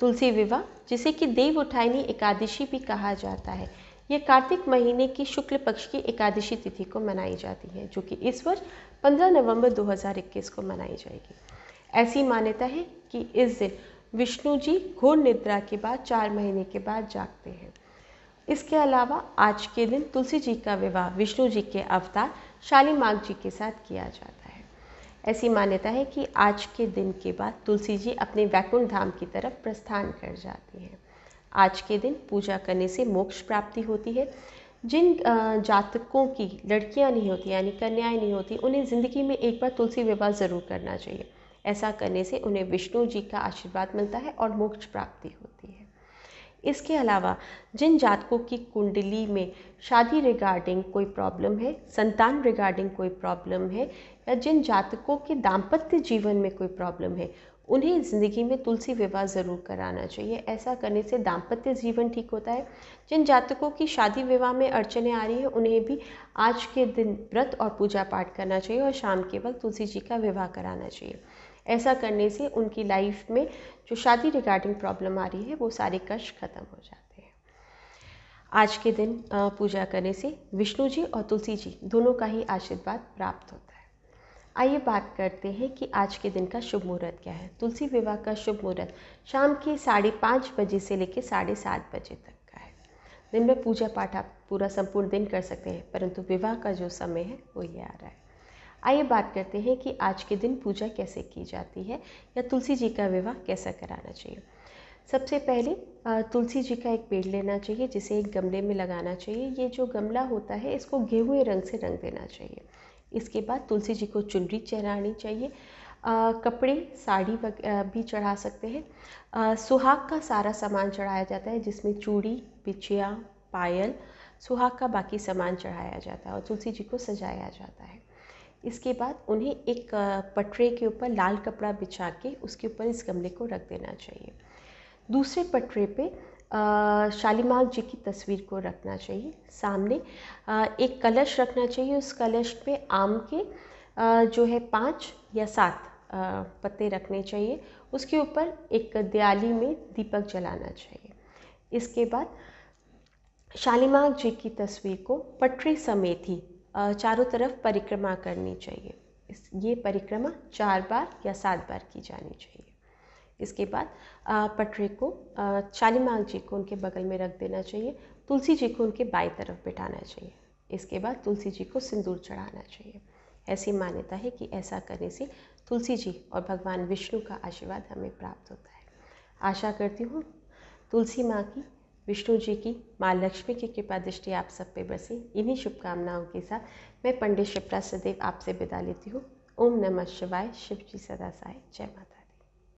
तुलसी विवाह जिसे कि देव उठायनी एकादशी भी कहा जाता है ये कार्तिक महीने की शुक्ल पक्ष की एकादशी तिथि को मनाई जाती है जो कि इस वर्ष 15 नवंबर 2021 को मनाई जाएगी ऐसी मान्यता है कि इस दिन विष्णु जी घोर निद्रा के बाद चार महीने के बाद जागते हैं इसके अलावा आज के दिन तुलसी जी का विवाह विष्णु जी के अवतार शालीमाग जी के साथ किया जाता है ऐसी मान्यता है कि आज के दिन के बाद तुलसी जी अपने वैकुंठ धाम की तरफ प्रस्थान कर जाती हैं आज के दिन पूजा करने से मोक्ष प्राप्ति होती है जिन जातकों की लड़कियां नहीं होती यानी कन्याएं नहीं होती उन्हें ज़िंदगी में एक बार तुलसी विवाह ज़रूर करना चाहिए ऐसा करने से उन्हें विष्णु जी का आशीर्वाद मिलता है और मोक्ष प्राप्ति होती है इसके अलावा जिन जातकों की कुंडली में शादी रिगार्डिंग कोई प्रॉब्लम है संतान रिगार्डिंग कोई प्रॉब्लम है या जिन जातकों के दाम्पत्य जीवन में कोई प्रॉब्लम है उन्हें ज़िंदगी में तुलसी विवाह ज़रूर कराना चाहिए ऐसा करने से दाम्पत्य जीवन ठीक होता है जिन जातकों की शादी विवाह में अड़चने आ रही है उन्हें भी आज के दिन व्रत और पूजा पाठ करना चाहिए और शाम के वक्त तुलसी जी का विवाह कराना चाहिए ऐसा करने से उनकी लाइफ में जो शादी रिगार्डिंग प्रॉब्लम आ रही है वो सारे कष्ट ख़त्म हो जाते हैं आज के दिन पूजा करने से विष्णु जी और तुलसी जी दोनों का ही आशीर्वाद प्राप्त होता है आइए बात करते हैं कि आज के दिन का शुभ मुहूर्त क्या है तुलसी विवाह का शुभ मुहूर्त शाम के साढ़े पाँच बजे से लेकर साढ़े सात बजे तक का है दिन में पूजा पाठ आप पूरा संपूर्ण दिन कर सकते हैं परंतु विवाह का जो समय है वो ये आ रहा है आइए बात करते हैं कि आज के दिन पूजा कैसे की जाती है या तुलसी जी का विवाह कैसा कराना चाहिए सबसे पहले तुलसी जी का एक पेड़ लेना चाहिए जिसे एक गमले में लगाना चाहिए ये जो गमला होता है इसको गेहूँ रंग से रंग देना चाहिए इसके बाद तुलसी जी को चुनरी चढ़ानी चाहिए आ, कपड़े साड़ी भी चढ़ा सकते हैं सुहाग का सारा सामान चढ़ाया जाता है जिसमें चूड़ी बिछिया पायल सुहाग का बाकी सामान चढ़ाया जाता है और तुलसी जी को सजाया जाता है इसके बाद उन्हें एक पटरे के ऊपर लाल कपड़ा बिछा के उसके ऊपर इस गमले को रख देना चाहिए दूसरे पटरे पे शालीमार जी की तस्वीर को रखना चाहिए सामने आ, एक कलश रखना चाहिए उस कलश पे आम के आ, जो है पाँच या सात पत्ते रखने चाहिए उसके ऊपर एक दयाली में दीपक जलाना चाहिए इसके बाद शालीमार जी की तस्वीर को पटरी समेत ही चारों तरफ परिक्रमा करनी चाहिए इस ये परिक्रमा चार बार या सात बार की जानी चाहिए इसके बाद पटरे को शालीमाग जी को उनके बगल में रख देना चाहिए तुलसी जी को उनके बाई तरफ बिठाना चाहिए इसके बाद तुलसी जी को सिंदूर चढ़ाना चाहिए ऐसी मान्यता है कि ऐसा करने से तुलसी जी और भगवान विष्णु का आशीर्वाद हमें प्राप्त होता है आशा करती हूँ तुलसी माँ की विष्णु जी की माँ लक्ष्मी की कृपा दृष्टि आप सब पे बसे इन्हीं शुभकामनाओं के साथ मैं पंडित शिप्रा सदेव आपसे विदा लेती हूँ ओम नमः शिवाय शिव जी सदा साय जय माता